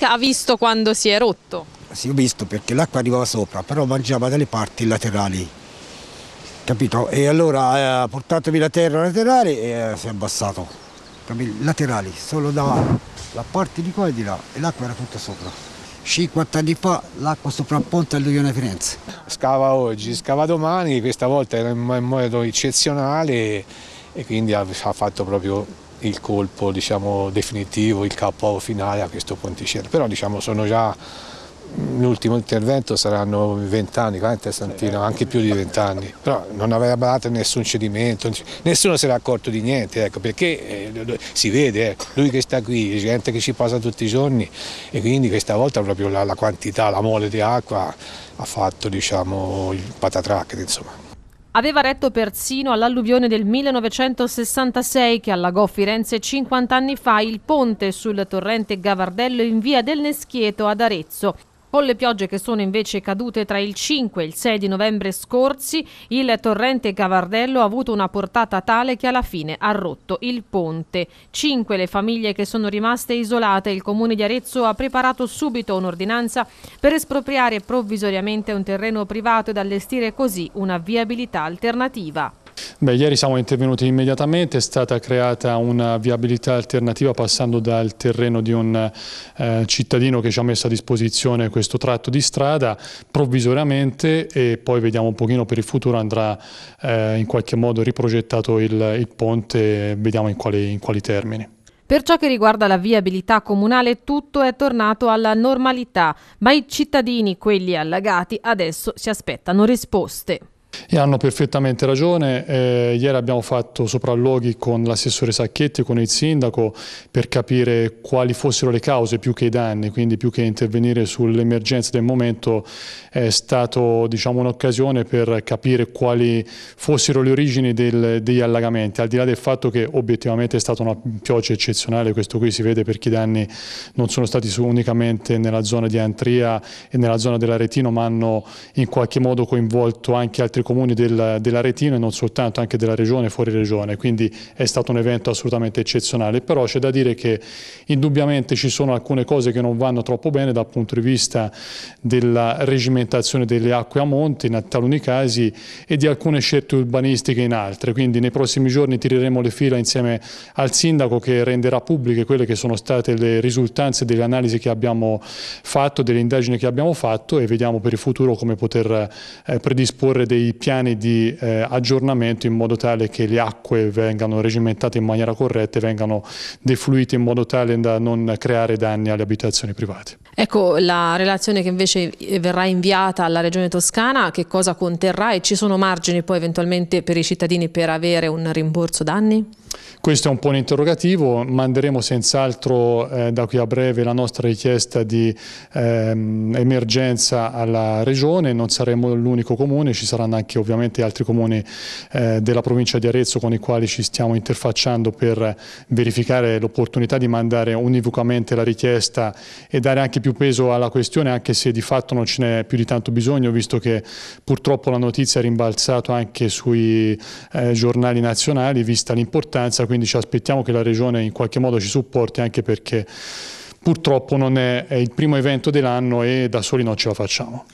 ha visto quando si è rotto? Sì, ho visto perché l'acqua arrivava sopra, però mangiava dalle parti laterali, capito? E allora eh, via la terra laterale e eh, si è abbassato, capito? laterali, solo da la parte di qua e di là, e l'acqua era tutta sopra. 50 anni fa l'acqua sopra il ponte alluvione Firenze. Scava oggi, scava domani, questa volta era in modo eccezionale e quindi ha fatto proprio il colpo diciamo, definitivo, il capo finale a questo ponticello, però diciamo, sono già mm, l'ultimo intervento saranno vent'anni, Santino, eh, eh. anche più di vent'anni. anni, però non aveva dato nessun cedimento, nessuno si era accorto di niente, ecco, perché eh, si vede, eh, lui che sta qui, gente che ci passa tutti i giorni e quindi questa volta proprio la, la quantità, la mole di acqua ha fatto diciamo, il patatrack. Insomma. Aveva retto persino all'alluvione del 1966 che allagò Firenze 50 anni fa il ponte sul torrente Gavardello in via del Neschieto ad Arezzo. Con le piogge che sono invece cadute tra il 5 e il 6 di novembre scorsi, il torrente Cavardello ha avuto una portata tale che alla fine ha rotto il ponte. Cinque le famiglie che sono rimaste isolate, il comune di Arezzo ha preparato subito un'ordinanza per espropriare provvisoriamente un terreno privato ed allestire così una viabilità alternativa. Beh, ieri siamo intervenuti immediatamente, è stata creata una viabilità alternativa passando dal terreno di un eh, cittadino che ci ha messo a disposizione questo tratto di strada provvisoriamente e poi vediamo un pochino per il futuro andrà eh, in qualche modo riprogettato il, il ponte, vediamo in quali, in quali termini. Per ciò che riguarda la viabilità comunale tutto è tornato alla normalità, ma i cittadini, quelli allagati, adesso si aspettano risposte. E hanno perfettamente ragione, eh, ieri abbiamo fatto sopralluoghi con l'assessore Sacchetti, con il sindaco, per capire quali fossero le cause più che i danni, quindi più che intervenire sull'emergenza del momento è stata diciamo, un'occasione per capire quali fossero le origini del, degli allagamenti, al di là del fatto che obiettivamente è stata una pioggia eccezionale, questo qui si vede perché i danni non sono stati unicamente nella zona di Antria e nella zona dell'Aretino, ma hanno in qualche modo coinvolto anche altri altri comuni del, dell'Aretino e non soltanto, anche della regione e fuori regione, quindi è stato un evento assolutamente eccezionale, però c'è da dire che indubbiamente ci sono alcune cose che non vanno troppo bene dal punto di vista della regimentazione delle acque a monte in taluni casi e di alcune scelte urbanistiche in altre, quindi nei prossimi giorni tireremo le fila insieme al sindaco che renderà pubbliche quelle che sono state le risultanze delle analisi che abbiamo fatto, delle indagini che abbiamo fatto e vediamo per il futuro come poter eh, predisporre dei dei piani di eh, aggiornamento in modo tale che le acque vengano regimentate in maniera corretta e vengano defluite in modo tale da non creare danni alle abitazioni private. Ecco, la relazione che invece eh, verrà inviata alla Regione Toscana, che cosa conterrà e ci sono margini poi eventualmente per i cittadini per avere un rimborso danni? Questo è un po' un interrogativo, manderemo senz'altro eh, da qui a breve la nostra richiesta di ehm, emergenza alla Regione, non saremo l'unico comune, ci saranno anche ovviamente altri comuni eh, della provincia di Arezzo con i quali ci stiamo interfacciando per verificare l'opportunità di mandare univocamente la richiesta e dare anche più peso alla questione anche se di fatto non ce n'è più di tanto bisogno visto che purtroppo la notizia è rimbalzata anche sui eh, giornali nazionali vista l'importanza quindi ci aspettiamo che la Regione in qualche modo ci supporti anche perché purtroppo non è, è il primo evento dell'anno e da soli non ce la facciamo.